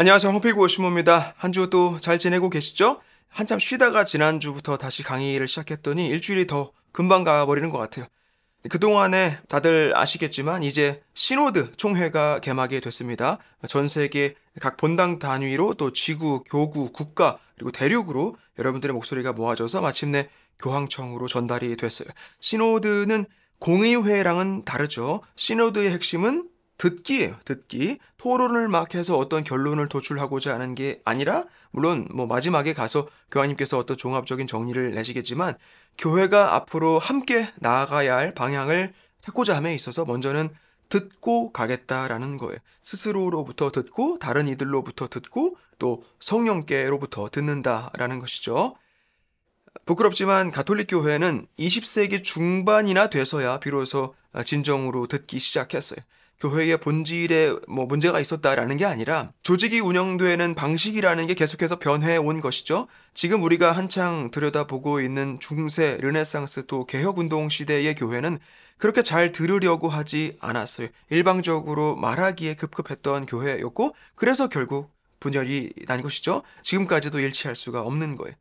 안녕하세요. 홍필구 신모입니다. 한주도잘 지내고 계시죠? 한참 쉬다가 지난주부터 다시 강의를 시작했더니 일주일이 더 금방 가버리는 것 같아요. 그동안에 다들 아시겠지만 이제 신호드 총회가 개막이 됐습니다. 전 세계 각 본당 단위로 또 지구, 교구, 국가 그리고 대륙으로 여러분들의 목소리가 모아져서 마침내 교황청으로 전달이 됐어요. 신호드는 공의회랑은 다르죠. 신호드의 핵심은 듣기예요. 듣기. 토론을 막 해서 어떤 결론을 도출하고자 하는 게 아니라 물론 뭐 마지막에 가서 교황님께서 어떤 종합적인 정리를 내시겠지만 교회가 앞으로 함께 나아가야 할 방향을 찾고자 함에 있어서 먼저는 듣고 가겠다라는 거예요. 스스로로부터 듣고 다른 이들로부터 듣고 또 성령께로부터 듣는다라는 것이죠. 부끄럽지만 가톨릭 교회는 20세기 중반이나 돼서야 비로소 진정으로 듣기 시작했어요. 교회의 본질에 뭐 문제가 있었다라는 게 아니라 조직이 운영되는 방식이라는 게 계속해서 변해 온 것이죠. 지금 우리가 한창 들여다보고 있는 중세 르네상스 또 개혁운동 시대의 교회는 그렇게 잘 들으려고 하지 않았어요. 일방적으로 말하기에 급급했던 교회였고 그래서 결국 분열이 난 것이죠. 지금까지도 일치할 수가 없는 거예요.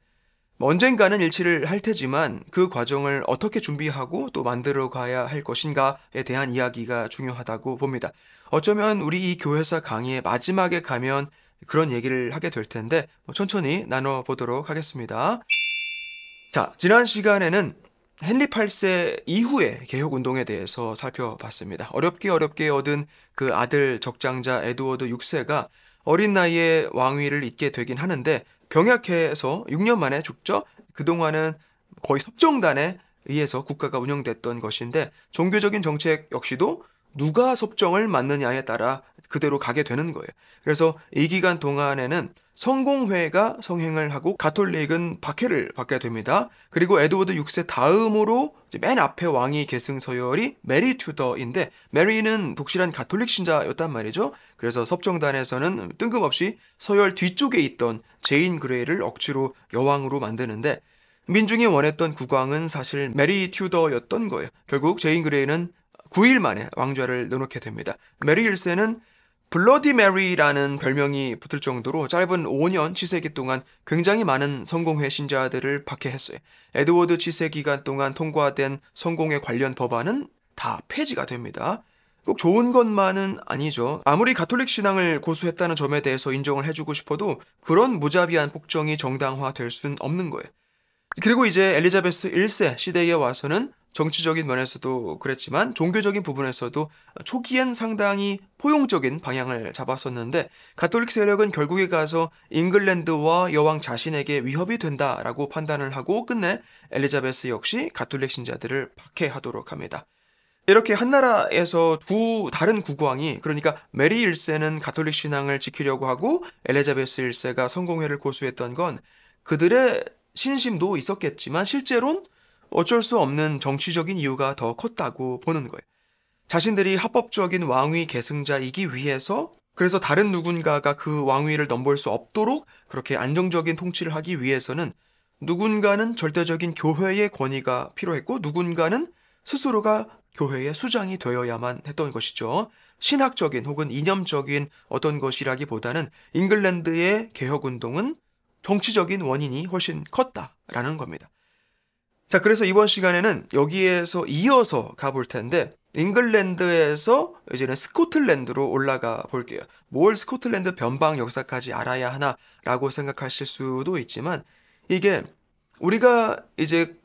언젠가는 일치를 할 테지만 그 과정을 어떻게 준비하고 또 만들어 가야 할 것인가에 대한 이야기가 중요하다고 봅니다. 어쩌면 우리 이 교회사 강의의 마지막에 가면 그런 얘기를 하게 될 텐데 뭐 천천히 나눠보도록 하겠습니다. 자, 지난 시간에는 헨리 8세 이후의 개혁 운동에 대해서 살펴봤습니다. 어렵게 어렵게 얻은 그 아들 적장자 에드워드 6세가 어린 나이에 왕위를 잇게 되긴 하는데 병약해서 6년 만에 죽죠. 그동안은 거의 섭정단에 의해서 국가가 운영됐던 것인데 종교적인 정책 역시도 누가 섭정을 맡느냐에 따라 그대로 가게 되는 거예요. 그래서 이 기간 동안에는 성공회가 성행을 하고 가톨릭은 박해를 받게 됩니다. 그리고 에드워드 6세 다음으로 맨 앞에 왕위 계승 서열이 메리 튜더인데 메리는 독실한 가톨릭 신자였단 말이죠. 그래서 섭정단에서는 뜬금없이 서열 뒤쪽에 있던 제인 그레이를 억지로 여왕으로 만드는데 민중이 원했던 국왕은 사실 메리 튜더였던 거예요. 결국 제인 그레이는 9일 만에 왕좌를 내놓게 됩니다. 메리 1세는 블러디 메리라는 별명이 붙을 정도로 짧은 5년 7세기 동안 굉장히 많은 성공회 신자들을 박해했어요. 에드워드 7세 기간 동안 통과된 성공회 관련 법안은 다 폐지가 됩니다. 꼭 좋은 것만은 아니죠. 아무리 가톨릭 신앙을 고수했다는 점에 대해서 인정을 해주고 싶어도 그런 무자비한 폭정이 정당화될 순 없는 거예요. 그리고 이제 엘리자베스 1세 시대에 와서는 정치적인 면에서도 그랬지만 종교적인 부분에서도 초기엔 상당히 포용적인 방향을 잡았었는데 가톨릭 세력은 결국에 가서 잉글랜드와 여왕 자신에게 위협이 된다라고 판단을 하고 끝내 엘리자베스 역시 가톨릭 신자들을 박해하도록 합니다. 이렇게 한나라에서 두 다른 국왕이 그러니까 메리 1세는 가톨릭 신앙을 지키려고 하고 엘리자베스 1세가 성공회를 고수했던 건 그들의 신심도 있었겠지만 실제로는 어쩔 수 없는 정치적인 이유가 더 컸다고 보는 거예요. 자신들이 합법적인 왕위 계승자이기 위해서 그래서 다른 누군가가 그 왕위를 넘볼 수 없도록 그렇게 안정적인 통치를 하기 위해서는 누군가는 절대적인 교회의 권위가 필요했고 누군가는 스스로가 교회의 수장이 되어야만 했던 것이죠. 신학적인 혹은 이념적인 어떤 것이라기보다는 잉글랜드의 개혁운동은 정치적인 원인이 훨씬 컸다라는 겁니다. 자, 그래서 이번 시간에는 여기에서 이어서 가볼 텐데, 잉글랜드에서 이제는 스코틀랜드로 올라가 볼게요. 뭘 스코틀랜드 변방 역사까지 알아야 하나라고 생각하실 수도 있지만, 이게 우리가 이제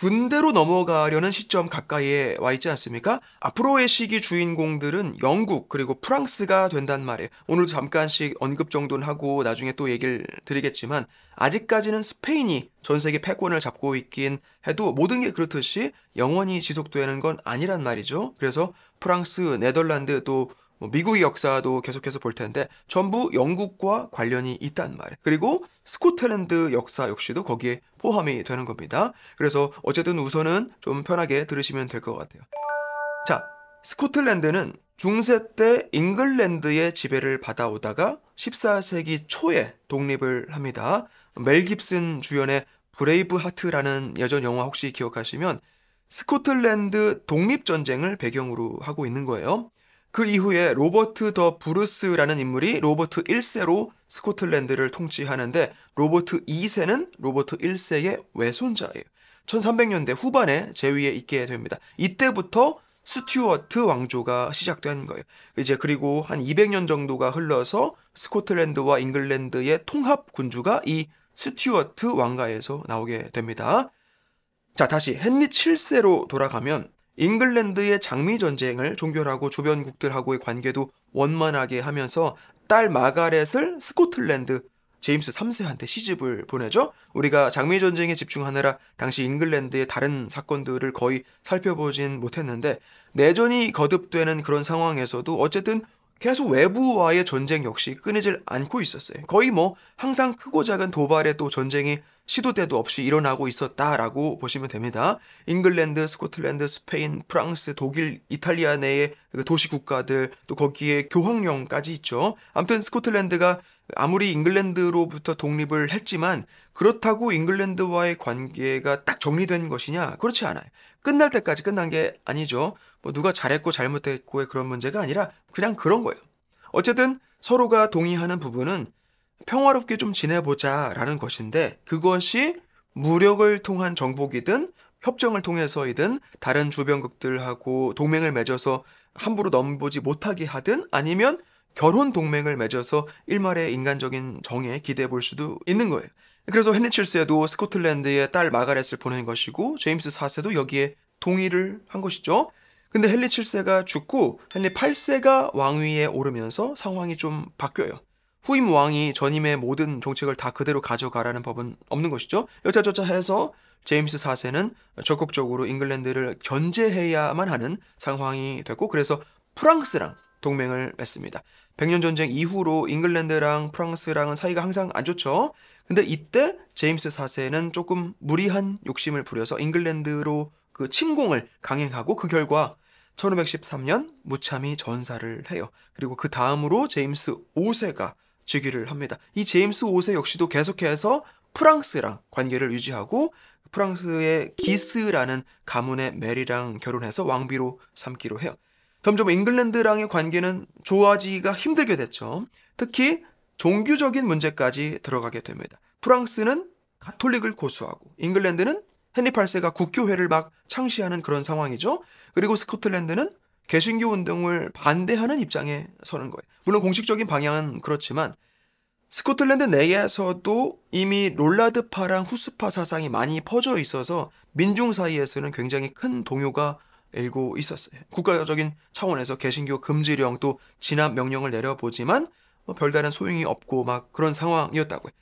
군대로 넘어가려는 시점 가까이에 와 있지 않습니까? 앞으로의 시기 주인공들은 영국 그리고 프랑스가 된단 말이에요. 오늘 잠깐씩 언급 정도는 하고 나중에 또 얘기를 드리겠지만 아직까지는 스페인이 전 세계 패권을 잡고 있긴 해도 모든 게 그렇듯이 영원히 지속되는 건 아니란 말이죠. 그래서 프랑스, 네덜란드 또뭐 미국의 역사도 계속해서 볼 텐데 전부 영국과 관련이 있단 말이에요. 그리고 스코틀랜드 역사 역시도 거기에 포함이 되는 겁니다. 그래서 어쨌든 우선은 좀 편하게 들으시면 될 것 같아요. 자, 스코틀랜드는 중세 때 잉글랜드의 지배를 받아오다가 14세기 초에 독립을 합니다. 멜 깁슨 주연의 브레이브 하트라는 예전 영화 혹시 기억하시면 스코틀랜드 독립전쟁을 배경으로 하고 있는 거예요. 그 이후에 로버트 더 브루스라는 인물이 로버트 1세로 스코틀랜드를 통치하는데 로버트 2세는 로버트 1세의 외손자예요. 1300년대 후반에 제위에 있게 됩니다. 이때부터 스튜어트 왕조가 시작된 거예요. 이제 그리고 한 200년 정도가 흘러서 스코틀랜드와 잉글랜드의 통합 군주가 이 스튜어트 왕가에서 나오게 됩니다. 자, 다시 헨리 7세로 돌아가면 잉글랜드의 장미 전쟁을 종결하고 주변국들하고의 관계도 원만하게 하면서 딸 마가렛을 스코틀랜드 제임스 3세한테 시집을 보내죠. 우리가 장미 전쟁에 집중하느라 당시 잉글랜드의 다른 사건들을 거의 살펴보진 못했는데 내전이 거듭되는 그런 상황에서도 어쨌든 계속 외부와의 전쟁 역시 끊이질 않고 있었어요. 거의 뭐 항상 크고 작은 도발에또 전쟁이 시도 때도 없이 일어나고 있었다라고 보시면 됩니다. 잉글랜드, 스코틀랜드, 스페인, 프랑스, 독일, 이탈리아 내의 그 도시 국가들 또 거기에 교황령까지 있죠. 아무튼 스코틀랜드가 아무리 잉글랜드로부터 독립을 했지만 그렇다고 잉글랜드와의 관계가 딱 정리된 것이냐? 그렇지 않아요. 끝날 때까지 끝난 게 아니죠. 뭐 누가 잘했고 잘못했고의 그런 문제가 아니라 그냥 그런 거예요. 어쨌든 서로가 동의하는 부분은 평화롭게 좀 지내보자 라는 것인데 그것이 무력을 통한 정복이든 협정을 통해서이든 다른 주변국들하고 동맹을 맺어서 함부로 넘보지 못하게 하든 아니면 결혼 동맹을 맺어서 일말의 인간적인 정에 기대해 볼 수도 있는 거예요. 그래서 헨리 7세도 스코틀랜드의딸 마가렛을 보낸 것이고 제임스 4세도 여기에 동의를 한 것이죠. 근데 헨리 7세가 죽고 헨리 8세가 왕위에 오르면서 상황이 좀 바뀌어요. 후임 왕이 전임의 모든 정책을 다 그대로 가져가라는 법은 없는 것이죠. 여차저차 해서 제임스 4세는 적극적으로 잉글랜드를 견제해야만 하는 상황이 됐고 그래서 프랑스랑 동맹을 맺습니다. 백년 전쟁 이후로 잉글랜드랑 프랑스랑은 사이가 항상 안 좋죠. 근데 이때 제임스 4세는 조금 무리한 욕심을 부려서 잉글랜드로 그 침공을 강행하고 그 결과 1513년 무참히 전사를 해요. 그리고 그 다음으로 제임스 5세가 즉위를 합니다. 이 제임스 5세 역시도 계속해서 프랑스랑 관계를 유지하고 프랑스의 기스라는 가문의 메리랑 결혼해서 왕비로 삼기로 해요. 점점 잉글랜드랑의 관계는 좋아지기가 힘들게 됐죠. 특히 종교적인 문제까지 들어가게 됩니다. 프랑스는 가톨릭을 고수하고 잉글랜드는 헨리 8세가 국교회를 막 창시하는 그런 상황이죠. 그리고 스코틀랜드는 개신교 운동을 반대하는 입장에 서는 거예요. 물론 공식적인 방향은 그렇지만 스코틀랜드 내에서도 이미 롤라드파랑 후스파 사상이 많이 퍼져 있어서 민중 사이에서는 굉장히 큰 동요가 일고 있었어요. 국가적인 차원에서 개신교 금지령도 진압 명령을 내려보지만 뭐 별다른 소용이 없고 막 그런 상황이었다고요.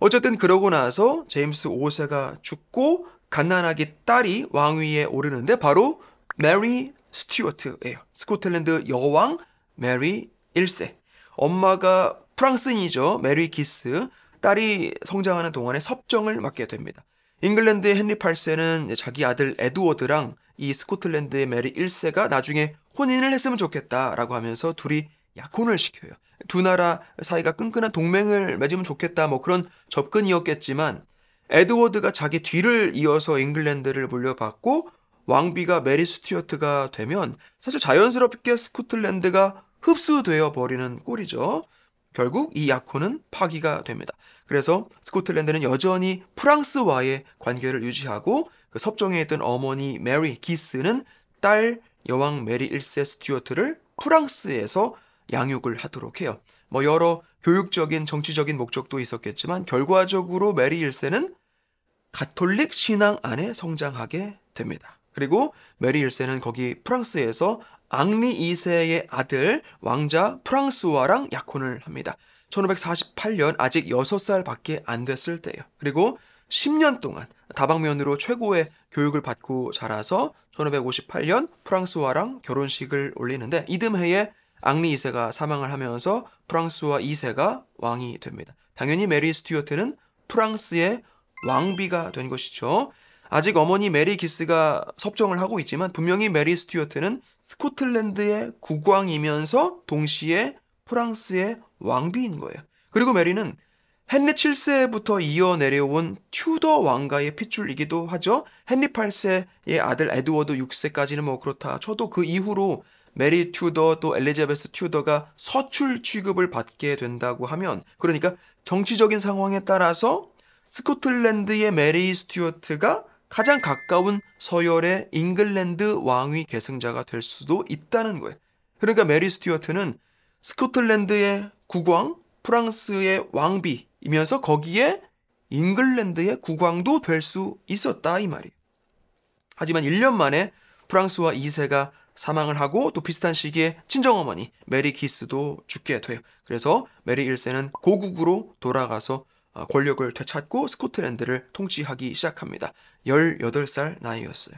어쨌든 그러고 나서 제임스 5세가 죽고 갓난아기 딸이 왕위에 오르는데 바로 메리 스튜어트예요. 스코틀랜드 여왕 메리 1세. 엄마가 프랑스인이죠. 메리 기스. 딸이 성장하는 동안에 섭정을 맡게 됩니다. 잉글랜드의 헨리 8세는 자기 아들 에드워드랑 이 스코틀랜드의 메리 1세가 나중에 혼인을 했으면 좋겠다라고 하면서 둘이 약혼을 시켜요. 두 나라 사이가 끈끈한 동맹을 맺으면 좋겠다 뭐 그런 접근이었겠지만 에드워드가 자기 뒤를 이어서 잉글랜드를 물려받고 왕비가 메리 스튜어트가 되면 사실 자연스럽게 스코틀랜드가 흡수되어 버리는 꼴이죠. 결국 이 약혼은 파기가 됩니다. 그래서 스코틀랜드는 여전히 프랑스와의 관계를 유지하고 그 섭정에 있던 어머니 메리 기스는 딸 여왕 메리 1세 스튜어트를 프랑스에서 양육을 하도록 해요. 뭐 여러 교육적인 정치적인 목적도 있었겠지만 결과적으로 메리 1세는 가톨릭 신앙 안에 성장하게 됩니다. 그리고 메리 1세는 거기 프랑스에서 앙리 2세의 아들 왕자 프랑스와랑 약혼을 합니다. 1548년 아직 6살밖에 안 됐을 때예요. 그리고 10년 동안 다방면으로 최고의 교육을 받고 자라서 1558년 프랑스와랑 결혼식을 올리는데 이듬해에 앙리 2세가 사망을 하면서 프랑스와 2세가 왕이 됩니다. 당연히 메리 스튜어트는 프랑스의 왕비가 된 것이죠. 아직 어머니 메리 기스가 섭정을 하고 있지만 분명히 메리 스튜어트는 스코틀랜드의 국왕이면서 동시에 프랑스의 왕비인 거예요. 그리고 메리는 헨리 7세부터 이어 내려온 튜더 왕가의 핏줄이기도 하죠. 헨리 8세의 아들 에드워드 6세까지는 뭐 그렇다 쳐도 그 이후로 메리 튜더 또 엘리자베스 튜더가 서출 취급을 받게 된다고 하면 그러니까 정치적인 상황에 따라서 스코틀랜드의 메리 스튜어트가 가장 가까운 서열의 잉글랜드 왕위 계승자가 될 수도 있다는 거예요. 그러니까 메리 스튜어트는 스코틀랜드의 국왕, 프랑스의 왕비이면서 거기에 잉글랜드의 국왕도 될 수 있었다 이 말이에요. 하지만 1년 만에 프랑스와 2세가 사망을 하고 또 비슷한 시기에 친정어머니 메리 키스도 죽게 돼요. 그래서 메리 1세는 고국으로 돌아가서 아, 권력을 되찾고 스코틀랜드를 통치하기 시작합니다. 18살 나이였어요.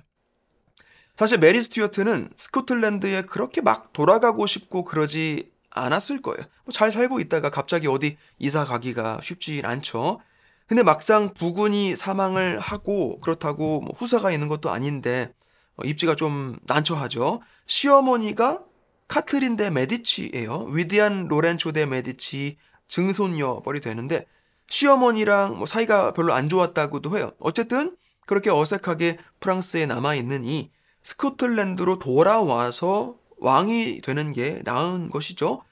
사실 메리 스튜어트는 스코틀랜드에 그렇게 막 돌아가고 싶고 그러지 않았을 거예요. 뭐 잘 살고 있다가 갑자기 어디 이사 가기가 쉽지 않죠. 근데 막상 부군이 사망을 하고 그렇다고 뭐 후사가 있는 것도 아닌데 어, 입지가 좀 난처하죠. 시어머니가 카트린 데 메디치예요. 위대한 로렌초 대 메디치 증손녀벌이 되는데 시어머니랑 뭐 사이가 별로 안 좋았다고도 해요. 어쨌든 그렇게 어색하게 프랑스에 남아 있는 이 스코틀랜드로 돌아와서 왕이 되는 게 나은 것이죠.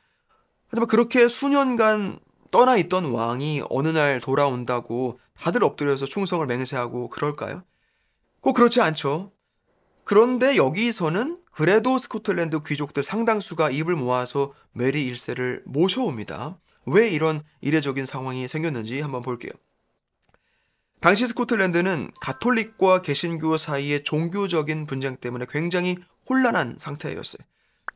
하지만 그렇게 수년간 떠나 있던 왕이 어느 날 돌아온다고 다들 엎드려서 충성을 맹세하고 그럴까요? 꼭 그렇지 않죠. 그런데 여기서는 그래도 스코틀랜드 귀족들 상당수가 입을 모아서 메리 1세를 모셔옵니다. 왜 이런 이례적인 상황이 생겼는지 한번 볼게요. 당시 스코틀랜드는 가톨릭과 개신교 사이의 종교적인 분쟁 때문에 굉장히 혼란한 상태였어요.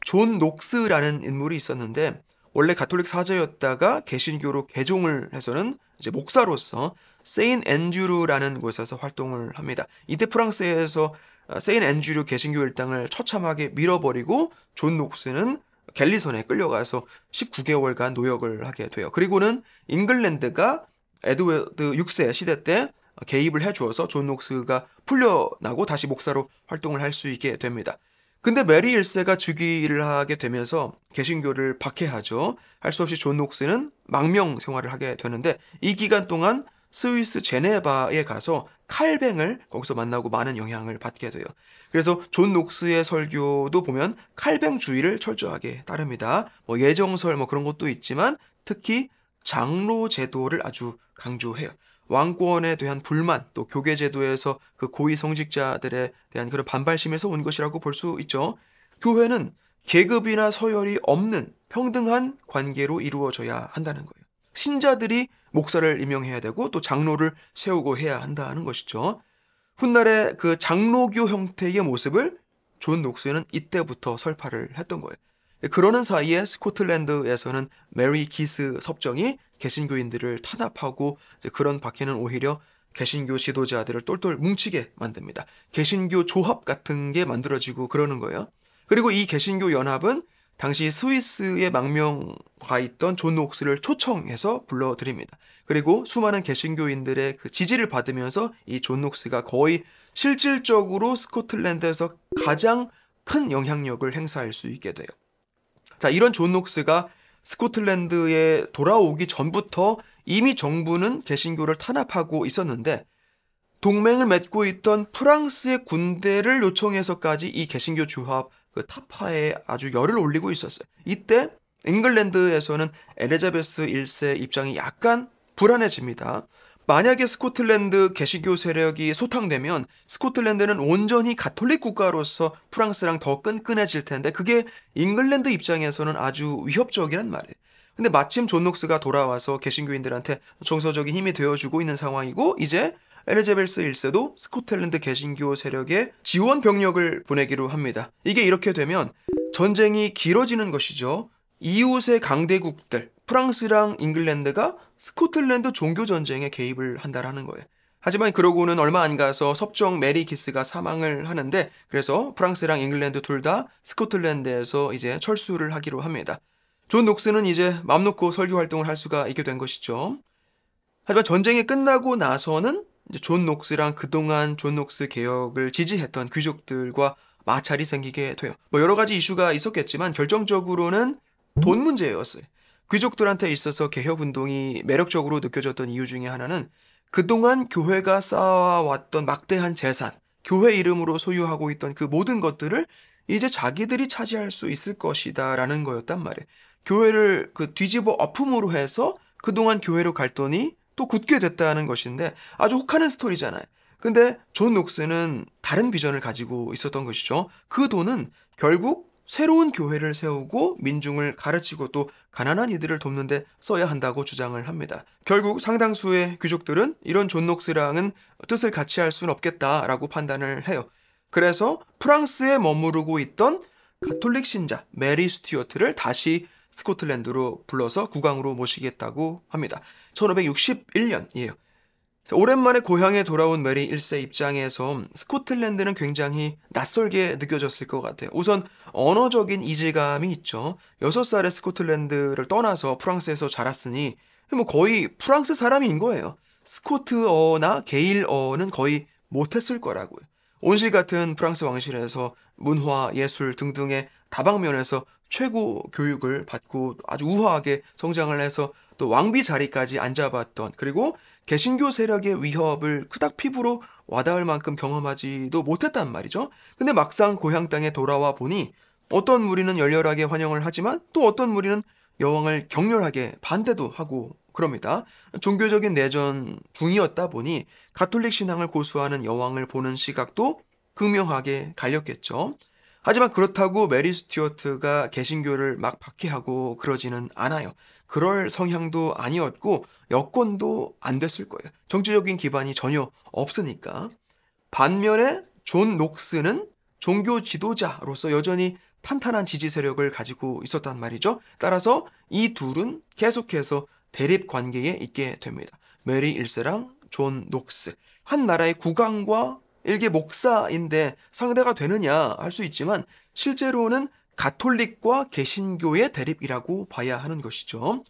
존 녹스라는 인물이 있었는데 원래 가톨릭 사제였다가 개신교로 개종을 해서는 이제 목사로서 세인 앤듀르라는 곳에서 활동을 합니다. 이때 프랑스에서 어, 세인 앤듀르 개신교 일당을 처참하게 밀어버리고 존 녹스는 갤리선에 끌려가서 19개월간 노역을 하게 돼요. 그리고는 잉글랜드가 에드워드 6세 시대 때 개입을 해주어서 존 녹스가 풀려나고 다시 목사로 활동을 할 수 있게 됩니다. 근데 메리 1세가 즉위를 하게 되면서 개신교를 박해하죠. 할 수 없이 존 녹스는 망명 생활을 하게 되는데 이 기간 동안 스위스 제네바에 가서 칼뱅을 거기서 만나고 많은 영향을 받게 돼요. 그래서 존 녹스의 설교도 보면 칼뱅 주의를 철저하게 따릅니다. 뭐 예정설 뭐 그런 것도 있지만 특히 장로 제도를 아주 강조해요. 왕권에 대한 불만 또 교계 제도에서 그 고위 성직자들에 대한 그런 반발심에서 온 것이라고 볼 수 있죠. 교회는 계급이나 서열이 없는 평등한 관계로 이루어져야 한다는 거예요. 신자들이 목사를 임명해야 되고 또 장로를 세우고 해야 한다는 것이죠. 훗날의 그 장로교 형태의 모습을 존 녹스는 이때부터 설파를 했던 거예요. 그러는 사이에 스코틀랜드에서는 메리 기스 섭정이 개신교인들을 탄압하고 그런 바퀴는 오히려 개신교 지도자들을 똘똘 뭉치게 만듭니다. 개신교 조합 같은 게 만들어지고 그러는 거예요. 그리고 이 개신교 연합은 당시 스위스의 망명가 있던 존녹스를 초청해서 불러드립니다. 그리고 수많은 개신교인들의 그 지지를 받으면서 이 존녹스가 거의 실질적으로 스코틀랜드에서 가장 큰 영향력을 행사할 수 있게 돼요. 자, 이런 존 녹스가 스코틀랜드에 돌아오기 전부터 이미 정부는 개신교를 탄압하고 있었는데 동맹을 맺고 있던 프랑스의 군대를 요청해서까지 이 개신교 조합그 타파에 아주 열을 올리고 있었어요. 이때 잉글랜드에서는 엘리자베스 1세 입장이 약간 불안해집니다. 만약에 스코틀랜드 개신교 세력이 소탕되면 스코틀랜드는 온전히 가톨릭 국가로서 프랑스랑 더 끈끈해질 텐데 그게 잉글랜드 입장에서는 아주 위협적이란 말이에요. 근데 마침 존 녹스가 돌아와서 개신교인들한테 정서적인 힘이 되어주고 있는 상황이고 이제 에르제벨스 1세도 스코틀랜드 개신교 세력에 지원 병력을 보내기로 합니다. 이게 이렇게 되면 전쟁이 길어지는 것이죠. 이웃의 강대국들, 프랑스랑 잉글랜드가 스코틀랜드 종교 전쟁에 개입을 한다라는 거예요. 하지만 그러고는 얼마 안 가서 섭정 메리 키스가 사망을 하는데 그래서 프랑스랑 잉글랜드 둘 다 스코틀랜드에서 이제 철수를 하기로 합니다. 존 녹스는 이제 맘 놓고 설교 활동을 할 수가 있게 된 것이죠. 하지만 전쟁이 끝나고 나서는 존 녹스랑 그동안 존 녹스 개혁을 지지했던 귀족들과 마찰이 생기게 돼요. 뭐 여러 가지 이슈가 있었겠지만 결정적으로는 돈 문제였어요. 귀족들한테 있어서 개혁운동이 매력적으로 느껴졌던 이유 중에 하나는 그동안 교회가 쌓아왔던 막대한 재산, 교회 이름으로 소유하고 있던 그 모든 것들을 이제 자기들이 차지할 수 있을 것이다 라는 거였단 말이에요. 교회를 그 뒤집어 엎음으로 해서 그동안 교회로 갈 돈이 또 굳게 됐다는 것인데 아주 혹하는 스토리잖아요. 근데 존 녹스는 다른 비전을 가지고 있었던 것이죠. 그 돈은 결국 새로운 교회를 세우고 민중을 가르치고 또 가난한 이들을 돕는데 써야 한다고 주장을 합니다. 결국 상당수의 귀족들은 이런 존 녹스랑은 뜻을 같이 할 수는 없겠다라고 판단을 해요. 그래서 프랑스에 머무르고 있던 가톨릭 신자 메리 스튜어트를 다시 스코틀랜드로 불러서 국왕으로 모시겠다고 합니다. 1561년이에요. 오랜만에 고향에 돌아온 메리 일 세 입장에서 스코틀랜드는 굉장히 낯설게 느껴졌을 것 같아요. 우선 언어적인 이질감이 있죠. 6살에 스코틀랜드를 떠나서 프랑스에서 자랐으니 뭐 거의 프랑스 사람인 거예요. 스코트어나 게일어는 거의 못했을 거라고요. 온실 같은 프랑스 왕실에서 문화, 예술 등등의 다방면에서 최고 교육을 받고 아주 우아하게 성장을 해서 또 왕비 자리까지 앉아봤던 그리고 개신교 세력의 위협을 크닥 피부로 와닿을 만큼 경험하지도 못했단 말이죠. 근데 막상 고향 땅에 돌아와 보니 어떤 무리는 열렬하게 환영을 하지만 또 어떤 무리는 여왕을 격렬하게 반대도 하고 그럽니다. 종교적인 내전 중이었다 보니 가톨릭 신앙을 고수하는 여왕을 보는 시각도 극명하게 갈렸겠죠. 하지만 그렇다고 메리 스튜어트가 개신교를 막 박해하고 그러지는 않아요. 그럴 성향도 아니었고 여권도안 됐을 거예요. 정치적인 기반이 전혀 없으니까. 반면에 존 녹스는 종교 지도자로서 여전히 탄탄한 지지 세력을 가지고 있었단 말이죠. 따라서 이 둘은 계속해서 대립 관계에 있게 됩니다. 메리 1세랑 존 녹스. 한 나라의 국왕과 일개 목사인데 상대가 되느냐 할 수 있지만 실제로는 가톨릭과 개신교의 대립이라고 봐야 하는 것이죠.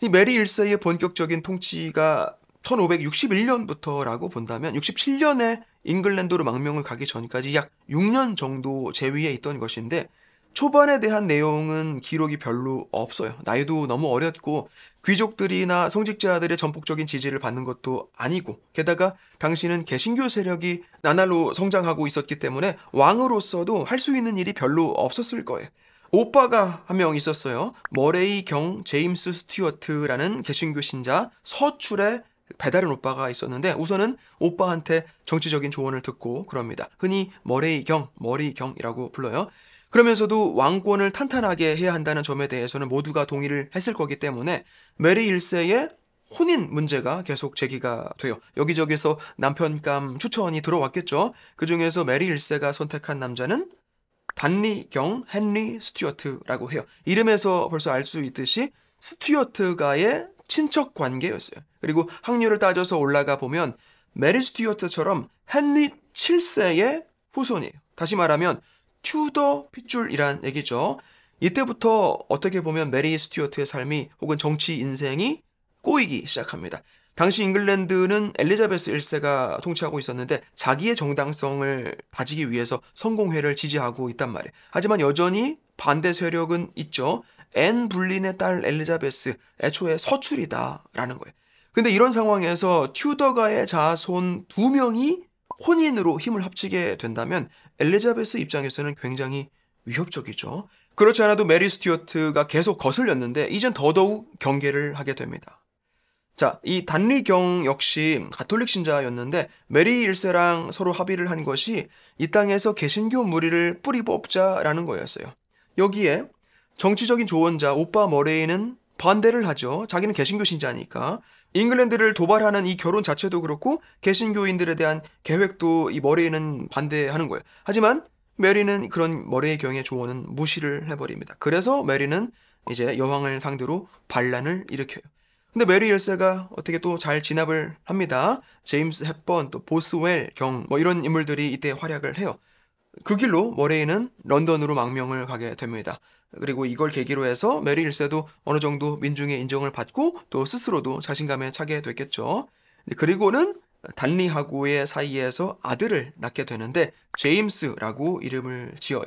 이 메리 1세의 본격적인 통치가 1561년부터라고 본다면 67년에 잉글랜드로 망명을 가기 전까지 약 6년 정도 재위에 있던 것인데 초반에 대한 내용은 기록이 별로 없어요. 나이도 너무 어렸고 귀족들이나 성직자들의 전폭적인 지지를 받는 것도 아니고 게다가 당신은 개신교 세력이 나날로 성장하고 있었기 때문에 왕으로서도 할 수 있는 일이 별로 없었을 거예요. 오빠가 한 명 있었어요. 머레이 경 제임스 스튜어트라는 개신교 신자 서출의 배달은 오빠가 있었는데 우선은 오빠한테 정치적인 조언을 듣고 그럽니다. 흔히 머레이 경, 머리 경이라고 불러요. 그러면서도 왕권을 탄탄하게 해야 한다는 점에 대해서는 모두가 동의를 했을 거기 때문에 메리 1세의 혼인 문제가 계속 제기가 돼요. 여기저기서 남편감 추천이 들어왔겠죠. 그 중에서 메리 1세가 선택한 남자는 단리경 헨리 스튜어트라고 해요. 이름에서 벌써 알 수 있듯이 스튜어트가의 친척 관계였어요. 그리고 학률을 따져서 올라가 보면 메리 스튜어트처럼 헨리 7세의 후손이에요. 다시 말하면 튜더 핏줄이란 얘기죠. 이때부터 어떻게 보면 메리 스튜어트의 삶이 혹은 정치 인생이 꼬이기 시작합니다. 당시 잉글랜드는 엘리자베스 1세가 통치하고 있었는데 자기의 정당성을 다지기 위해서 성공회를 지지하고 있단 말이에요. 하지만 여전히 반대 세력은 있죠. 앤블린의딸 엘리자베스 애초에 서출이다라는 거예요. 근데 이런 상황에서 튜더가의 자손 두 명이 혼인으로 힘을 합치게 된다면 엘리자베스 입장에서는 굉장히 위협적이죠. 그렇지 않아도 메리 스튜어트가 계속 거슬렸는데 이젠 더더욱 경계를 하게 됩니다. 자, 이 단리경 역시 가톨릭 신자였는데 메리 1세랑 서로 합의를 한 것이 이 땅에서 개신교 무리를 뿌리 뽑자라는 거였어요. 여기에 정치적인 조언자 오빠 머레이는 반대를 하죠. 자기는 개신교 신자니까. 잉글랜드를 도발하는 이 결혼 자체도 그렇고 개신교인들에 대한 계획도 이 머레이는 반대하는 거예요. 하지만 메리는 그런 머레의 경의 조언은 무시를 해버립니다. 그래서 메리는 이제 여왕을 상대로 반란을 일으켜요. 근데 메리 열세가 어떻게 또 잘 진압을 합니다. 제임스 헵번, 또 보스웰 경, 뭐 이런 인물들이 이때 활약을 해요. 그 길로 머레이는 런던으로 망명을 가게 됩니다. 그리고 이걸 계기로 해서 메리 1세도 어느 정도 민중의 인정을 받고 또 스스로도 자신감에 차게 됐겠죠. 그리고는 단리하고의 사이에서 아들을 낳게 되는데 제임스라고 이름을 지어요.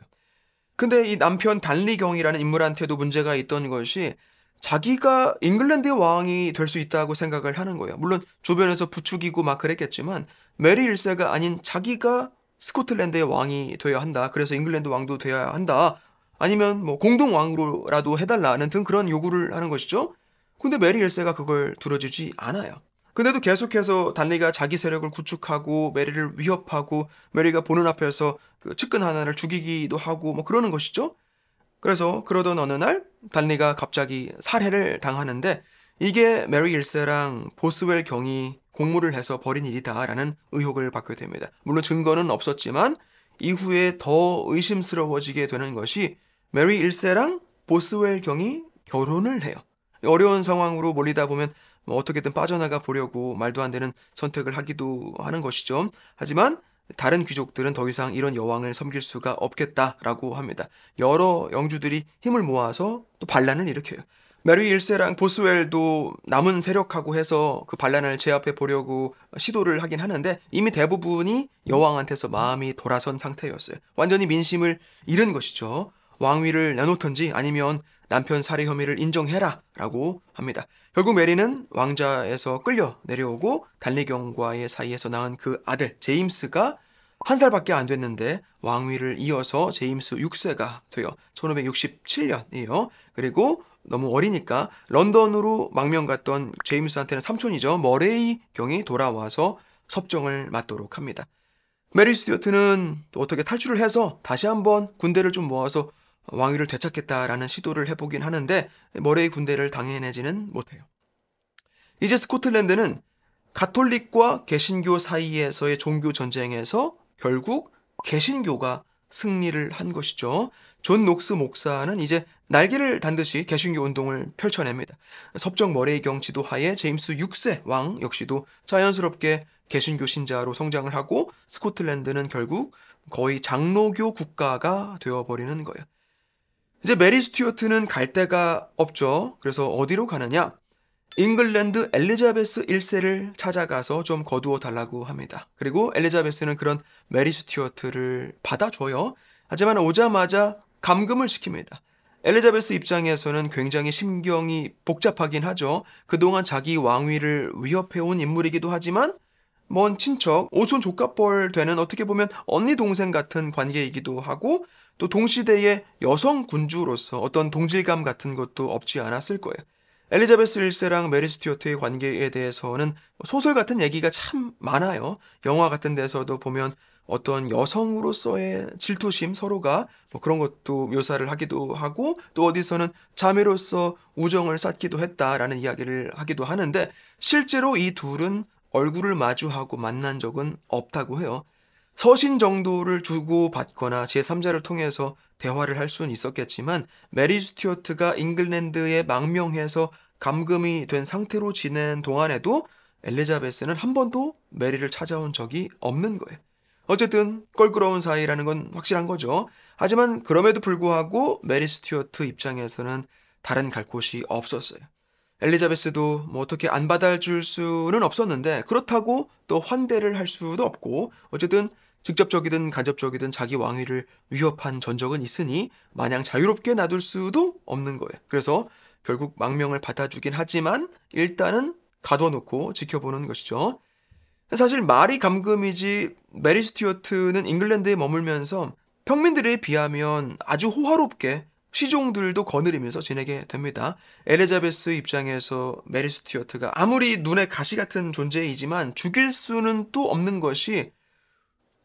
근데 이 남편 단리경이라는 인물한테도 문제가 있던 것이 자기가 잉글랜드 왕이 될 수 있다고 생각을 하는 거예요. 물론 주변에서 부추기고 막 그랬겠지만 메리 1세가 아닌 자기가 스코틀랜드의 왕이 되어야 한다. 그래서 잉글랜드 왕도 되어야 한다. 아니면 뭐 공동 왕으로라도 해달라는 등 그런 요구를 하는 것이죠. 근데 메리 1세가 그걸 들어주지 않아요. 근데도 계속해서 단리가 자기 세력을 구축하고 메리를 위협하고 메리가 보는 앞에서 그 측근 하나를 죽이기도 하고 뭐 그러는 것이죠. 그래서 그러던 어느 날 단리가 갑자기 살해를 당하는데 이게 메리 1세랑 보스웰 경이 공모를 해서 벌인 일이다라는 의혹을 받게 됩니다. 물론 증거는 없었지만 이후에 더 의심스러워지게 되는 것이 메리 1세랑 보스웰 경이 결혼을 해요. 어려운 상황으로 몰리다 보면 뭐 어떻게든 빠져나가 보려고 말도 안 되는 선택을 하기도 하는 것이죠. 하지만 다른 귀족들은 더 이상 이런 여왕을 섬길 수가 없겠다라고 합니다. 여러 영주들이 힘을 모아서 또 반란을 일으켜요. 메리 1세랑 보스웰도 남은 세력하고 해서 그 반란을 제압해 보려고 시도를 하긴 하는데 이미 대부분이 여왕한테서 마음이 돌아선 상태였어요. 완전히 민심을 잃은 것이죠. 왕위를 내놓던지 아니면 남편 살해 혐의를 인정해라 라고 합니다. 결국 메리는 왕자에서 끌려 내려오고 달리경과의 사이에서 낳은 그 아들 제임스가 한 살밖에 안 됐는데 왕위를 이어서 제임스 6세가 되어 1567년이에요. 그리고 너무 어리니까 런던으로 망명 갔던 제임스한테는 삼촌이죠. 머레이 경이 돌아와서 섭정을 맡도록 합니다. 메리 스튜어트는 어떻게 탈출을 해서 다시 한번 군대를 좀 모아서 왕위를 되찾겠다라는 시도를 해보긴 하는데 머레이 군대를 당해내지는 못해요. 이제 스코틀랜드는 가톨릭과 개신교 사이에서의 종교 전쟁에서 결국 개신교가 승리를 한 것이죠. 존 녹스 목사는 이제 날개를 단듯이 개신교 운동을 펼쳐냅니다. 섭정 머레이경 지도하에 제임스 6세 왕 역시도 자연스럽게 개신교 신자로 성장을 하고 스코틀랜드는 결국 거의 장로교 국가가 되어버리는 거예요. 이제 메리 스튜어트는 갈 데가 없죠. 그래서 어디로 가느냐? 잉글랜드 엘리자베스 1세를 찾아가서 좀 거두어 달라고 합니다. 그리고 엘리자베스는 그런 메리 스튜어트를 받아줘요. 하지만 오자마자 감금을 시킵니다. 엘리자베스 입장에서는 굉장히 심경이 복잡하긴 하죠. 그동안 자기 왕위를 위협해온 인물이기도 하지만 먼 친척, 오촌 조카뻘 되는 어떻게 보면 언니 동생 같은 관계이기도 하고 또 동시대의 여성 군주로서 어떤 동질감 같은 것도 없지 않았을 거예요. 엘리자베스 1세랑 메리 스튜어트의 관계에 대해서는 소설 같은 얘기가 참 많아요. 영화 같은 데서도 보면 어떤 여성으로서의 질투심 서로가 뭐 그런 것도 묘사를 하기도 하고 또 어디서는 자매로서 우정을 쌓기도 했다라는 이야기를 하기도 하는데 실제로 이 둘은 얼굴을 마주하고 만난 적은 없다고 해요. 서신 정도를 주고받거나 제3자를 통해서 대화를 할 수는 있었겠지만 메리 스튜어트가 잉글랜드에 망명해서 감금이 된 상태로 지낸 동안에도 엘리자베스는 한 번도 메리를 찾아온 적이 없는 거예요. 어쨌든 껄끄러운 사이라는 건 확실한 거죠. 하지만 그럼에도 불구하고 메리 스튜어트 입장에서는 다른 갈 곳이 없었어요. 엘리자베스도 뭐 어떻게 안 받아줄 수는 없었는데 그렇다고 또 환대를 할 수도 없고 어쨌든 직접적이든 간접적이든 자기 왕위를 위협한 전적은 있으니 마냥 자유롭게 놔둘 수도 없는 거예요. 그래서 결국 망명을 받아주긴 하지만 일단은 가둬놓고 지켜보는 것이죠. 사실 말이 감금이지 메리 스튜어트는 잉글랜드에 머물면서 평민들에 비하면 아주 호화롭게 시종들도 거느리면서 지내게 됩니다. 엘리자베스 입장에서 메리 스튜어트가 아무리 눈에 가시 같은 존재이지만 죽일 수는 또 없는 것이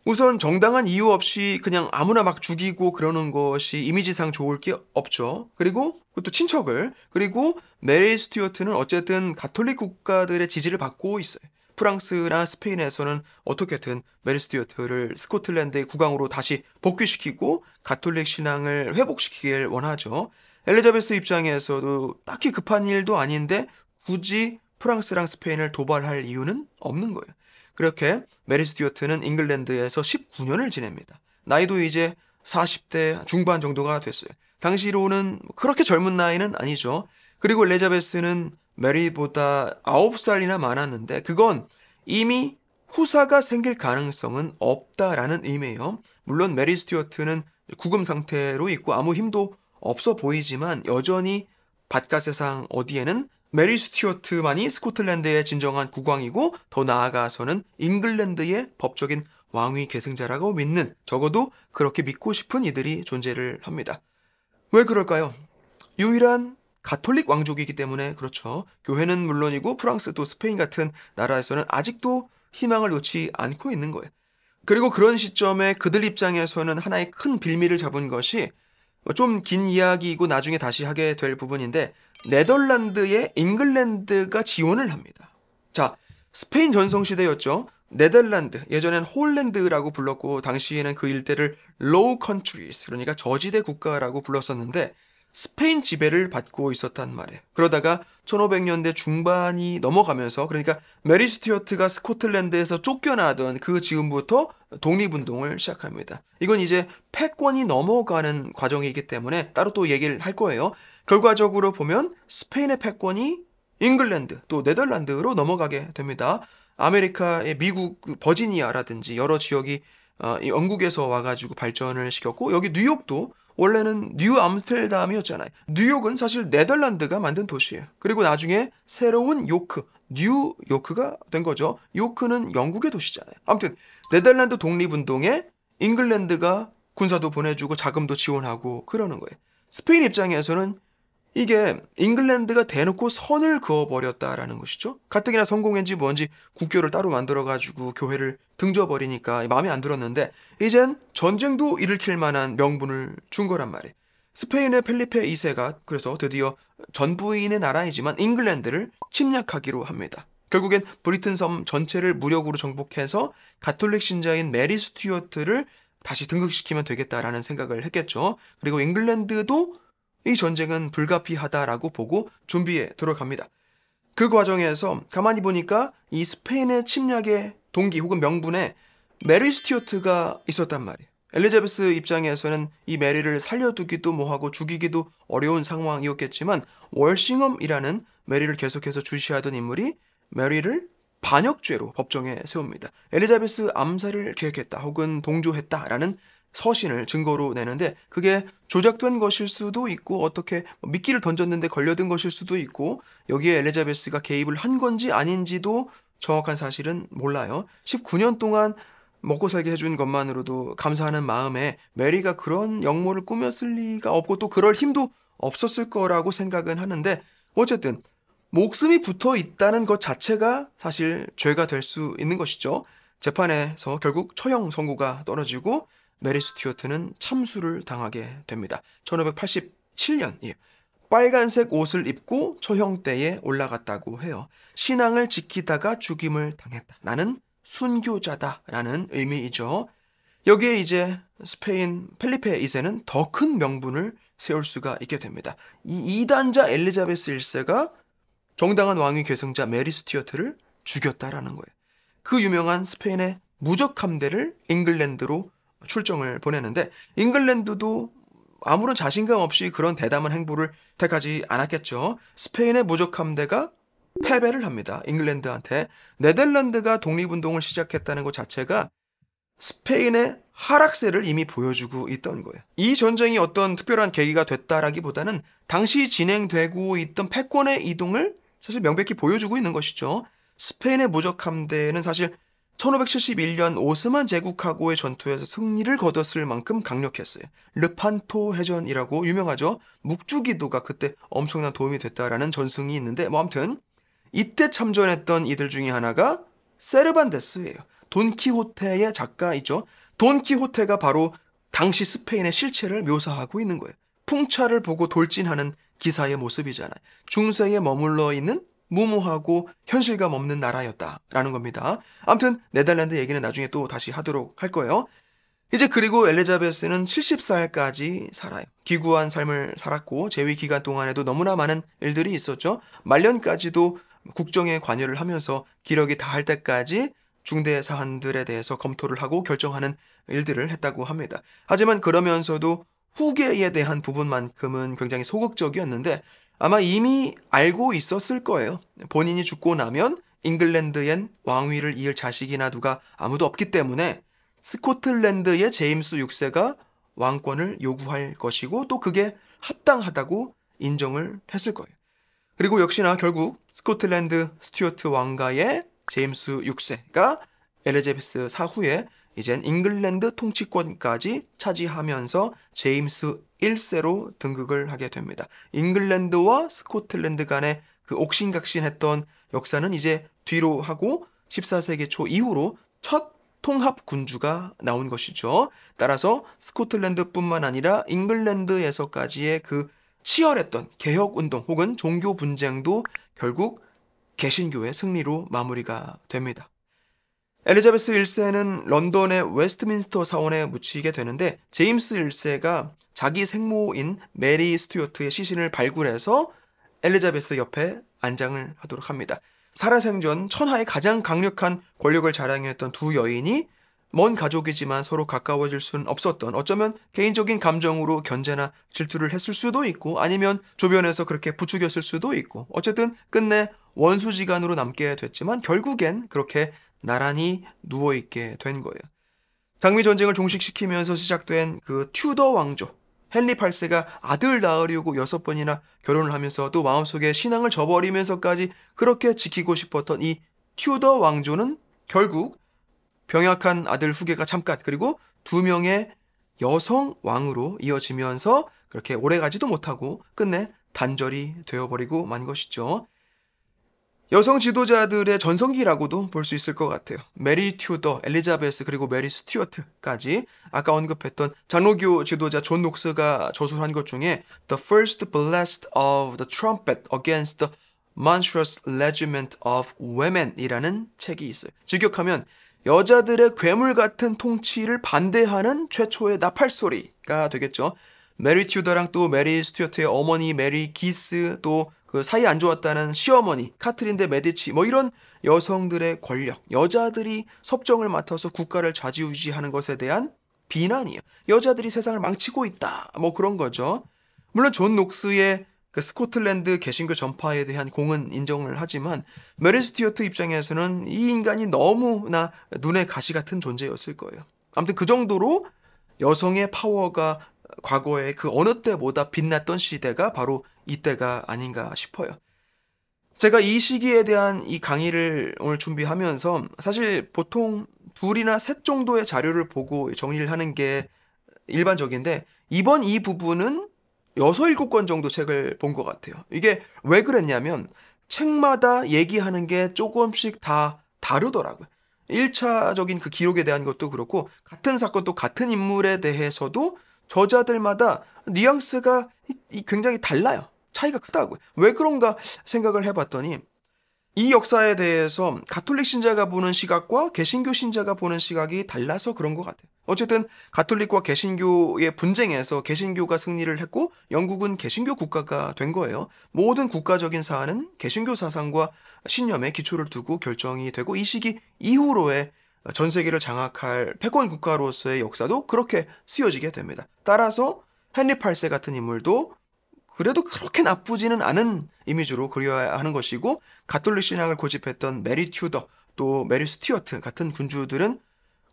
우선 정당한 이유 없이 그냥 아무나 막 죽이고 그러는 것이 이미지상 좋을 게 없죠. 그리고 또 친척을 그리고 메리 스튜어트는 어쨌든 가톨릭 국가들의 지지를 받고 있어요. 프랑스나 스페인에서는 어떻게든 메리 스튜어트를 스코틀랜드의 국왕으로 다시 복귀시키고 가톨릭 신앙을 회복시키길 원하죠. 엘리자베스 입장에서도 딱히 급한 일도 아닌데 굳이 프랑스랑 스페인을 도발할 이유는 없는 거예요. 그렇게 메리 스튜어트는 잉글랜드에서 19년을 지냅니다. 나이도 이제 40대 중반 정도가 됐어요. 당시로는 그렇게 젊은 나이는 아니죠. 그리고 엘리자베스는 메리보다 9살이나 많았는데 그건 이미 후사가 생길 가능성은 없다라는 의미예요. 물론 메리 스튜어트는 구금 상태로 있고 아무 힘도 없어 보이지만 여전히 바깥 세상 어디에는 메리 스튜어트만이 스코틀랜드의 진정한 국왕이고 더 나아가서는 잉글랜드의 법적인 왕위 계승자라고 믿는 적어도 그렇게 믿고 싶은 이들이 존재를 합니다. 왜 그럴까요? 유일한 가톨릭 왕족이기 때문에 그렇죠. 교회는 물론이고 프랑스 또 스페인 같은 나라에서는 아직도 희망을 놓지 않고 있는 거예요. 그리고 그런 시점에 그들 입장에서는 하나의 큰 빌미를 잡은 것이 좀 긴 이야기이고 나중에 다시 하게 될 부분인데 네덜란드에 잉글랜드가 지원을 합니다. 자, 스페인 전성시대였죠. 네덜란드, 예전엔 홀랜드라고 불렀고, 당시에는 그 일대를 로우 컨트리스, 그러니까 저지대 국가라고 불렀었는데, 스페인 지배를 받고 있었단 말이에요. 그러다가 1500년대 중반이 넘어가면서 그러니까 메리 스튜어트가 스코틀랜드에서 쫓겨나던 그지금부터 독립운동을 시작합니다. 이건 이제 패권이 넘어가는 과정이기 때문에 따로 또 얘기를 할 거예요. 결과적으로 보면 스페인의 패권이 잉글랜드 또 네덜란드로 넘어가게 됩니다. 아메리카의 미국 버지니아라든지 여러 지역이 어, 영국에서 와가지고 발전을 시켰고 여기 뉴욕도 원래는 뉴 암스테르담이었잖아요. 뉴욕은 사실 네덜란드가 만든 도시예요. 그리고 나중에 새로운 요크, 뉴 요크가 된 거죠. 요크는 영국의 도시잖아요. 아무튼 네덜란드 독립운동에 잉글랜드가 군사도 보내주고 자금도 지원하고 그러는 거예요. 스페인 입장에서는 이게 잉글랜드가 대놓고 선을 그어버렸다라는 것이죠. 가뜩이나 성공인지 뭔지 국교를 따로 만들어가지고 교회를 등져버리니까 마음에 안 들었는데 이젠 전쟁도 일으킬 만한 명분을 준 거란 말이에요. 스페인의 펠리페 2세가 그래서 드디어 전부인의 나라이지만 잉글랜드를 침략하기로 합니다. 결국엔 브리튼 섬 전체를 무력으로 정복해서 가톨릭 신자인 메리 스튜어트를 다시 등극시키면 되겠다라는 생각을 했겠죠. 그리고 잉글랜드도 이 전쟁은 불가피하다라고 보고 준비에 들어갑니다. 그 과정에서 가만히 보니까 이 스페인의 침략의 동기 혹은 명분에 메리 스튜어트가 있었단 말이에요. 엘리자베스 입장에서는 이 메리를 살려두기도 뭐하고 죽이기도 어려운 상황이었겠지만 월싱엄이라는 메리를 계속해서 주시하던 인물이 메리를 반역죄로 법정에 세웁니다. 엘리자베스 암살을 계획했다 혹은 동조했다라는 서신을 증거로 내는데 그게 조작된 것일 수도 있고 어떻게 미끼를 던졌는데 걸려든 것일 수도 있고 여기에 엘리자베스가 개입을 한 건지 아닌지도 정확한 사실은 몰라요. 19년 동안 먹고 살게 해준 것만으로도 감사하는 마음에 메리가 그런 역모를 꾸몄을 리가 없고 또 그럴 힘도 없었을 거라고 생각은 하는데 어쨌든 목숨이 붙어 있다는 것 자체가 사실 죄가 될 수 있는 것이죠. 재판에서 결국 처형 선고가 떨어지고 메리 스튜어트는 참수를 당하게 됩니다. 1587년 예. 빨간색 옷을 입고 초형대에 올라갔다고 해요. 신앙을 지키다가 죽임을 당했다. 나는 순교자다라는 의미이죠. 여기에 이제 스페인 펠리페 2세는 더 큰 명분을 세울 수가 있게 됩니다. 이 이단자 엘리자베스 1세가 정당한 왕위 계승자 메리 스튜어트를 죽였다라는 거예요. 그 유명한 스페인의 무적 함대를 잉글랜드로 출정을 보냈는데 잉글랜드도 아무런 자신감 없이 그런 대담한 행보를 택하지 않았겠죠. 스페인의 무적함대가 패배를 합니다. 잉글랜드한테. 네덜란드가 독립운동을 시작했다는 것 자체가 스페인의 하락세를 이미 보여주고 있던 거예요. 이 전쟁이 어떤 특별한 계기가 됐다라기보다는 당시 진행되고 있던 패권의 이동을 사실 명백히 보여주고 있는 것이죠. 스페인의 무적함대는 사실 1571년 오스만 제국하고의 전투에서 승리를 거뒀을 만큼 강력했어요. 르판토 해전이라고 유명하죠. 묵주기도가 그때 엄청난 도움이 됐다라는 전승이 있는데 뭐 아무튼 이때 참전했던 이들 중에 하나가 세르반데스예요. 돈키호테의 작가이죠. 돈키호테가 바로 당시 스페인의 실체를 묘사하고 있는 거예요. 풍차를 보고 돌진하는 기사의 모습이잖아요. 중세에 머물러 있는 무모하고 현실감 없는 나라였다라는 겁니다. 아무튼 네덜란드 얘기는 나중에 또 다시 하도록 할 거예요. 이제 그리고 엘리자베스는 70살까지 살아요. 기구한 삶을 살았고 재위 기간 동안에도 너무나 많은 일들이 있었죠. 말년까지도 국정에 관여를 하면서 기력이 다 할 때까지 중대 사안들에 대해서 검토를 하고 결정하는 일들을 했다고 합니다. 하지만 그러면서도 후계에 대한 부분만큼은 굉장히 소극적이었는데 아마 이미 알고 있었을 거예요. 본인이 죽고 나면 잉글랜드엔 왕위를 이을 자식이나 누가 아무도 없기 때문에 스코틀랜드의 제임스 6세가 왕권을 요구할 것이고 또 그게 합당하다고 인정을 했을 거예요. 그리고 역시나 결국 스코틀랜드 스튜어트 왕가의 제임스 6세가 엘리제베스 사후에 이젠 잉글랜드 통치권까지 차지하면서 제임스 1세로 등극을 하게 됩니다. 잉글랜드와 스코틀랜드 간의 그 옥신각신했던 역사는 이제 뒤로 하고 14세기 초 이후로 첫 통합 군주가 나온 것이죠. 따라서 스코틀랜드뿐만 아니라 잉글랜드에서까지의 그 치열했던 개혁 운동 혹은 종교 분쟁도 결국 개신교의 승리로 마무리가 됩니다. 엘리자베스 1세는 런던의 웨스트민스터 사원에 묻히게 되는데 제임스 1세가 자기 생모인 메리 스튜어트의 시신을 발굴해서 엘리자베스 옆에 안장을 하도록 합니다. 살아생전 천하의 가장 강력한 권력을 자랑했던 두 여인이 먼 가족이지만 서로 가까워질 수는 없었던 어쩌면 개인적인 감정으로 견제나 질투를 했을 수도 있고 아니면 주변에서 그렇게 부추겼을 수도 있고 어쨌든 끝내 원수지간으로 남게 됐지만 결국엔 그렇게 나란히 누워있게 된 거예요. 장미 전쟁을 종식시키면서 시작된 그 튜더 왕조 헨리 8세가 아들 낳으려고 여섯 번이나 결혼을 하면서 또 마음속에 신앙을 저버리면서까지 그렇게 지키고 싶었던 이 튜더 왕조는 결국 병약한 아들 후계가 잠깐 그리고 두 명의 여성 왕으로 이어지면서 그렇게 오래 가지도 못하고 끝내 단절이 되어버리고 만 것이죠. 여성 지도자들의 전성기라고도 볼 수 있을 것 같아요. 메리 튜더, 엘리자베스, 그리고 메리 스튜어트까지 아까 언급했던 장로교 지도자 존 녹스가 저술한 것 중에 The first blast of the trumpet against the monstrous regiment of women 이라는 책이 있어요. 직역하면 여자들의 괴물 같은 통치를 반대하는 최초의 나팔 소리가 되겠죠. 메리 튜더랑 또 메리 스튜어트의 어머니 메리 기스 또그 사이 안 좋았다는 시어머니, 카트린 데 메디치 뭐 이런 여성들의 권력, 여자들이 섭정을 맡아서 국가를 좌지우지하는 것에 대한 비난이에요. 여자들이 세상을 망치고 있다. 뭐 그런 거죠. 물론 존 녹스의 그 스코틀랜드 개신교 전파에 대한 공은 인정을 하지만 메리 스튜어트 입장에서는 이 인간이 너무나 눈에 가시 같은 존재였을 거예요. 아무튼 그 정도로 여성의 파워가 과거에그 어느 때보다 빛났던 시대가 바로 이때가 아닌가 싶어요. 제가 이 시기에 대한 이 강의를 오늘 준비하면서 사실 보통 둘이나 셋 정도의 자료를 보고 정리를 하는 게 일반적인데 이번 이 부분은 여섯 일곱 권 정도 책을 본 것 같아요. 이게 왜 그랬냐면 책마다 얘기하는 게 조금씩 다 다르더라고요. 1차적인 그 기록에 대한 것도 그렇고 같은 사건 또 같은 인물에 대해서도 저자들마다 뉘앙스가 굉장히 달라요. 차이가 크다고. 요왜 그런가 생각을 해봤더니 이 역사에 대해서 가톨릭 신자가 보는 시각과 개신교 신자가 보는 시각이 달라서 그런 것 같아요. 어쨌든 가톨릭과 개신교의 분쟁에서 개신교가 승리를 했고 영국은 개신교 국가가 된 거예요. 모든 국가적인 사안은 개신교 사상과 신념에 기초를 두고 결정이 되고 이 시기 이후로의 전 세계를 장악할 패권 국가로서의 역사도 그렇게 쓰여지게 됩니다. 따라서 헨리 8세 같은 인물도 그래도 그렇게 나쁘지는 않은 이미지로 그려야 하는 것이고 가톨릭 신앙을 고집했던 메리 튜더 또 메리 스튜어트 같은 군주들은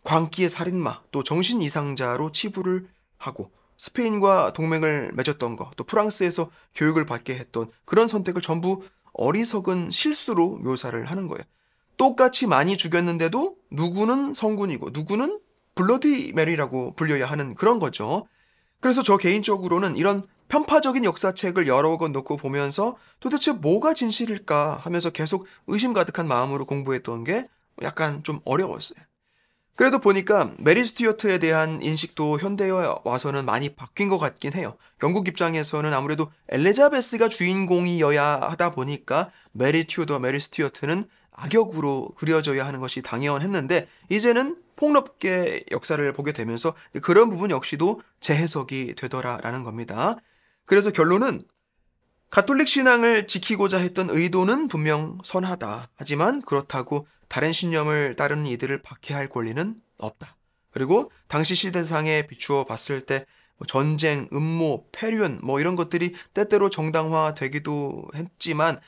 광기의 살인마 또 정신 이상자로 치부를 하고 스페인과 동맹을 맺었던 것 또 프랑스에서 교육을 받게 했던 그런 선택을 전부 어리석은 실수로 묘사를 하는 거예요. 똑같이 많이 죽였는데도 누구는 성군이고 누구는 블러디 메리라고 불려야 하는 그런 거죠. 그래서 저 개인적으로는 이런 편파적인 역사책을 여러 권 놓고 보면서 도대체 뭐가 진실일까 하면서 계속 의심 가득한 마음으로 공부했던 게 약간 좀 어려웠어요. 그래도 보니까 메리 스튜어트에 대한 인식도 현대에 와서는 많이 바뀐 것 같긴 해요. 영국 입장에서는 아무래도 엘리자베스가 주인공이어야 하다 보니까 메리 튜더, 메리 스튜어트는 악역으로 그려져야 하는 것이 당연했는데 이제는 폭넓게 역사를 보게 되면서 그런 부분 역시도 재해석이 되더라라는 겁니다. 그래서 결론은 가톨릭 신앙을 지키고자 했던 의도는 분명 선하다. 하지만 그렇다고 다른 신념을 따르는 이들을 박해할 권리는 없다. 그리고 당시 시대상에 비추어 봤을 때 뭐 전쟁, 음모, 폐륜 뭐 이런 것들이 때때로 정당화되기도 했지만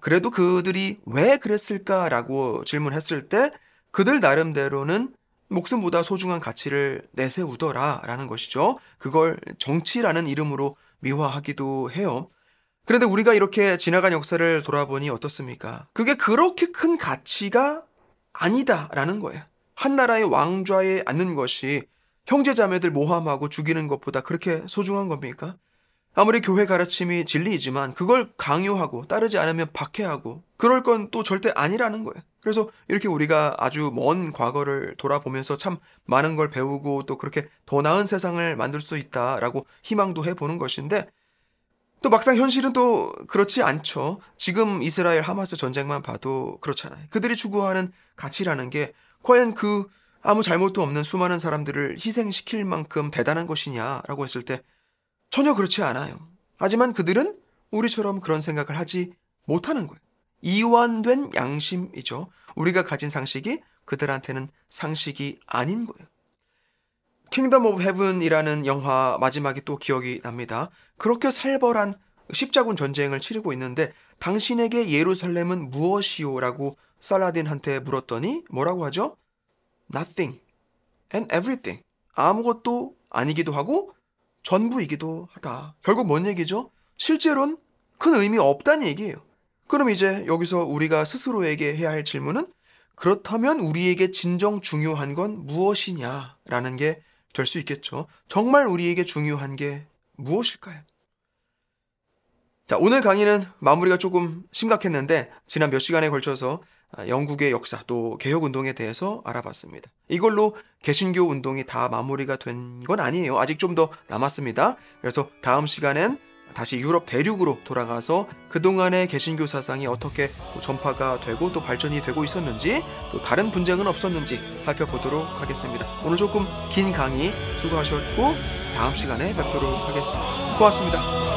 그래도 그들이 왜 그랬을까라고 질문했을 때 그들 나름대로는 목숨보다 소중한 가치를 내세우더라라는 것이죠. 그걸 정치라는 이름으로 미화하기도 해요. 그런데 우리가 이렇게 지나간 역사를 돌아보니 어떻습니까? 그게 그렇게 큰 가치가 아니다라는 거예요. 한 나라의 왕좌에 앉는 것이 형제 자매들 모함하고 죽이는 것보다 그렇게 소중한 겁니까? 아무리 교회 가르침이 진리이지만 그걸 강요하고 따르지 않으면 박해하고 그럴 건 또 절대 아니라는 거예요. 그래서 이렇게 우리가 아주 먼 과거를 돌아보면서 참 많은 걸 배우고 또 그렇게 더 나은 세상을 만들 수 있다라고 희망도 해보는 것인데 또 막상 현실은 또 그렇지 않죠. 지금 이스라엘 하마스 전쟁만 봐도 그렇잖아요. 그들이 추구하는 가치라는 게 과연 그 아무 잘못도 없는 수많은 사람들을 희생시킬 만큼 대단한 것이냐라고 했을 때 전혀 그렇지 않아요. 하지만 그들은 우리처럼 그런 생각을 하지 못하는 거예요. 이완된 양심이죠. 우리가 가진 상식이 그들한테는 상식이 아닌 거예요. 킹덤 오브 헤븐이라는 영화 마지막이 또 기억이 납니다. 그렇게 살벌한 십자군 전쟁을 치르고 있는데 당신에게 예루살렘은 무엇이오라고 살라딘한테 물었더니 뭐라고 하죠? Nothing and everything. 아무것도 아니기도 하고 전부이기도 하다. 결국 뭔 얘기죠? 실제로는 큰 의미 없다는 얘기예요. 그럼 이제 여기서 우리가 스스로에게 해야 할 질문은 그렇다면 우리에게 진정 중요한 건 무엇이냐라는 게 될 수 있겠죠. 정말 우리에게 중요한 게 무엇일까요? 자, 오늘 강의는 마무리가 조금 심각했는데 지난 몇 시간에 걸쳐서 아, 영국의 역사 또 개혁 운동에 대해서 알아봤습니다. 이걸로 개신교 운동이 다 마무리가 된 건 아니에요. 아직 좀 더 남았습니다. 그래서 다음 시간엔 다시 유럽 대륙으로 돌아가서 그동안의 개신교 사상이 어떻게 전파가 되고 또 발전이 되고 있었는지 또 다른 분쟁은 없었는지 살펴보도록 하겠습니다. 오늘 조금 긴 강의 수고하셨고 다음 시간에 뵙도록 하겠습니다. 고맙습니다.